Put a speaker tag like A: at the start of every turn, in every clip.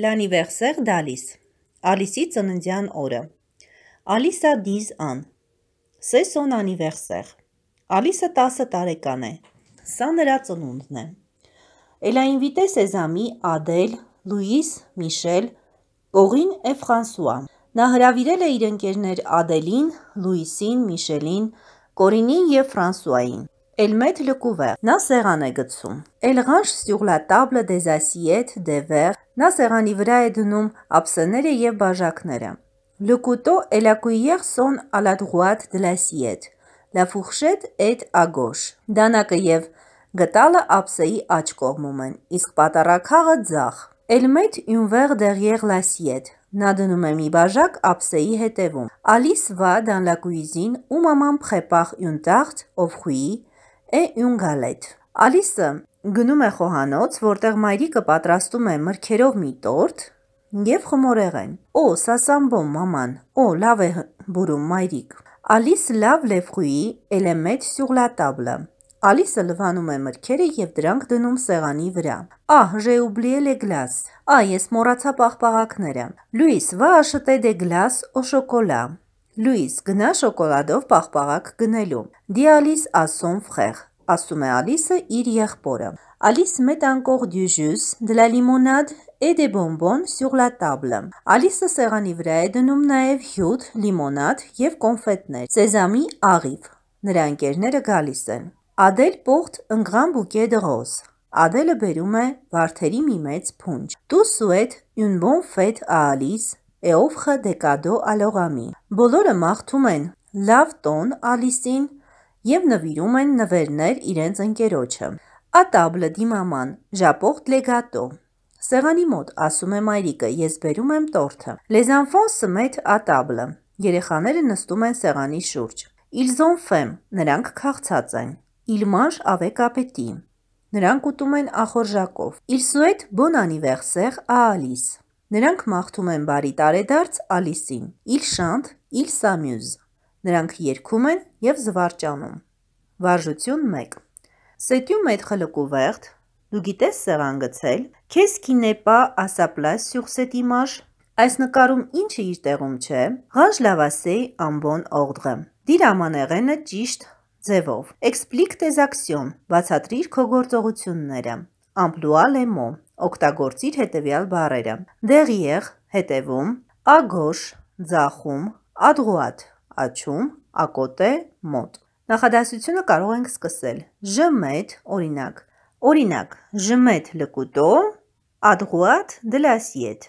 A: Լանիվերսեր դալիս։ Ալիսի ծննդյան օրը։ Ալիսա դիզ ան։ Սեսոն անիվերսեր։ Ալիսը 10 տարեկան է։ Սա նրա ծնունդն է։ Էլա ինվիտե Սեզամի, Ադել, Լուիս, Միշել, Կողին Էվ Ֆրանսուա։ Նա հրավիրել է իր ընկերներ Ադելին, Լուիսին, Միշելին, Կորինին եւ Ֆրանսուային։ Elmet le couvert. Նա սեղան է գցում։ El range sur la table des assiettes des verres. Նա սեղանի վրա է դնում ափսեները եւ բաժակները։ Le couteau et la cuillère sont à la droite de l'assiette. La fourchette est à gauche. Դանակը եւ գտալը ափսեի աջ կողմում են, իսկ պատարակը ձախ։ Elle met une verre derrière l'assiette. Նա դնում է մի բաժակ ափսեի հետևում։ Alice va dans la cuisine où maman prépare une tarte aux fruits է յունգալեջ։ Ալիսը գնում է խոհանոց, որտեղ մայրիկը պատրաստում է մրգերով մի տորտ և խմորեղեն։ Օ, սասամբոմ, մաման, օ, լավ է բուրում մայրիկ։ Ալիս լավ լևխուի էլեմեջ սյուղլատաբլը։ Ալիսը լվանում է մրգերը և դրանք դնում սեղանի վրա։ Ահ, ժեուբլիել է գլաս։ Ա, ես մորացա պաղպաղակները։ լույս, վա աշտե դե գլաս, օ շոկոլա։ Լուիս, գնա շոկոլադով պաղպաղակ գնելու։ Դի Ալիս ասում վխեղ, ասում է Ալիսը իր եղբորը։ Ալիս մետ անկող դյուժյուս, դլա լիմոնադ, էդ դե է բոմբոն սյուղլա տաբլը։ Ալիսը սեղանի վրա է դնում նաև հյուտ, լիմոնադ և կոնվետներ, սեզամի աղիվ։ Նրա ընկերները գալիս են։ Ադել պողտ ընգղան բուկե դղոս։ Ադելը բերում է վարդերի մի մեծ պունչ։ Դու սուետ յուն բոն ֆետ ալիս Էովխը դեկադո ալողամի։ Բոլորը մաղթում են լավ տոն ալիսին և նվիրում են նվերներ իրենց ընկերոջը։ Ատաբլը դիմաման, ժապողտ լեգատո։ Սեղանի մոտ, ասում է մայրիկը, ես բերում եմ տորթը։ Լեզանֆոն սմետ ատաբլը։ Երեխաները նստում են սեղանի շուրջ։ Իլզոն ֆեմ, նրանք քաղցած են։ Իլմանշ ավեկ ապետի։ Նրանք ուտում են ախորժակով։ Իլսուետ բոն անիվերսեղ ա ալիս։ Նրանք մաղթում են բարի տարեդարձ Ալիսին, Իլ Շանթ, Իլ Սամյուզ։ Նրանք երգում են եւ զվարճանում։ Վարժություն 1։ Սետյու մետ խլկու վեղդ, դու գիտես սևան գցել, քեզ կինեպա ասապլաս սյուխսետի մաշ, այս նկարում ինչը իր տեղում չէ, ղաժ լավասեի ամբոն ողդղը։ Դիր ամանեղենը ճիշտ ձևով։ Էքսպլիկ տեզակսիոն, բացատրիր քո գործողությունները ամպլուա լեմո, օգտագործիր հետևյալ բառերը. դեղիեղ, հետևում, ագոշ, ձախում, ադղուատ, աչում, ակոտե, մոտ։ Նախադասությունը կարող ենք սկսել։ ժմետ, օրինակ։ Օրինակ, ժմետ լկուտո, ադղուատ դլասիետ։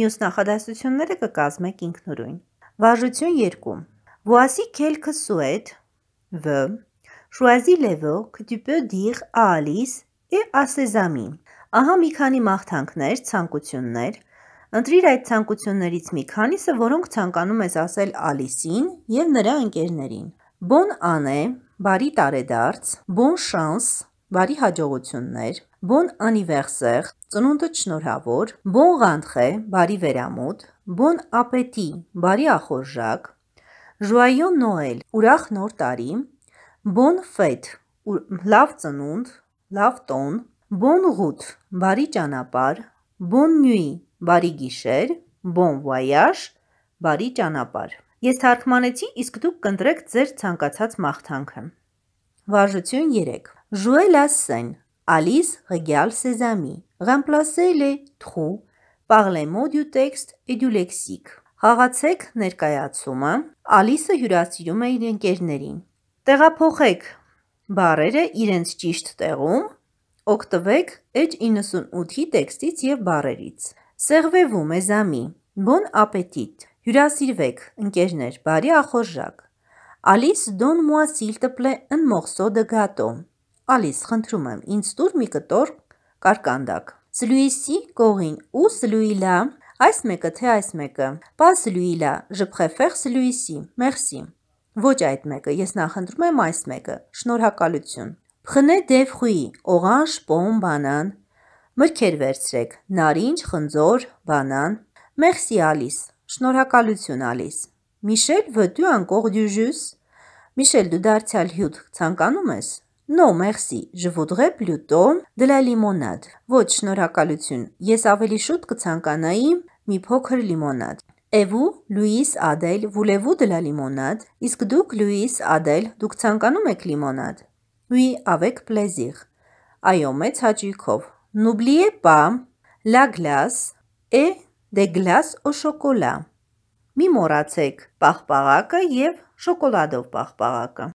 A: Մյուս նախադասությունները կկազմեք ինքնուրույն։ Վարժություն 2։ Voici quelques souhaits. V. Choisis les mots que tu peux dire à Alice է ասեզամի։ Ահա մի քանի մաղթանքներ, ցանկություններ։ Ընտրիր այդ ցանկություններից մի քանիսը, որոնք ցանկանում ես ասել Ալիսին եւ նրա ընկերներին։ Բոն անե, բարի տարեդարձ, բոն շանս, բարի հաջողություններ, բոն անիվերսեր, ծնունդը շնորհավոր, բոն ղանտխե, բարի վերամուտ, բոն ապետի, բարի ախորժակ, ժոայո նոել, ուրախ նոր տարի, բոն ֆետ, լավ ծնունդ, լավ տոն, բոն ղութ, բարի ճանապար, բոն նյուի, բարի գիշեր, բոն վայաշ, բարի ճանապար։ Ես թարգմանեցի, իսկ դուք կընտրեք ձեր ցանկացած մաղթանքը։ Վարժություն 3. Jouer la scène. Alice regarde ses amis. Remplacez les trous par les mots du texte et du lexique. Խաղացեք ներկայացումը։ Ալիսը հյուրասիրում է իր ընկերներին։ Տեղափոխեք Բարերը իրենց ճիշտ տեղում, օգտվեք էջ 98-ի տեքստից և բարերից։ Սեղվևում է զամի, բոն ապետիտ, հյուրասիրվեք, ընկերներ, բարի ախորժակ։ Ալիս դոն մուա սիլտպլե ըն մողսո դգատո։ Ալիս, խնդրում եմ, ինձ տուր մի կտոր կարկանդակ։ Սլույիսի կողին ու սլույլա, այս մեկը թե այս մեկը, պա սլույլա, ժպխեվեղ սլույիսի, մեղսի։ Ոչ այդ մեկը, ես նախընտրում եմ այս մեկը։ Շնորհակալություն։ Փխնե դևխուի, օղանժ, պոմ, բանան, մրգեր վերցրեք, նարինջ, խնձոր, բանան, մեղսի ալիս, շնորհակալություն ալիս։ Միշել վտու անկող դյուժյուս։ Միշել դու դարձյալ հյութ ցանկանում ես։ Նո, մեղսի, ժվուդղե պլյուտո, դլա լիմոնադ։ Ոչ, շնորհակալություն։ Ես ավելի շուտ կցանկանայի մի փոքր լիմոնադ։ «Եվ ու լուիս ադել վուլևու դլա լիմոնադ», իսկ դուք լուիս ադել դուք ցանկանում եք լիմոնադ։ Ուի ավեք պլեզիղ։ Այո, մեծ հաճույքով։ Նուբլիե պա լա գլաս է դե գլաս օ շոկոլա։ Մի մոռացեք պաղպաղակը եւ շոկոլադով պաղպաղակը։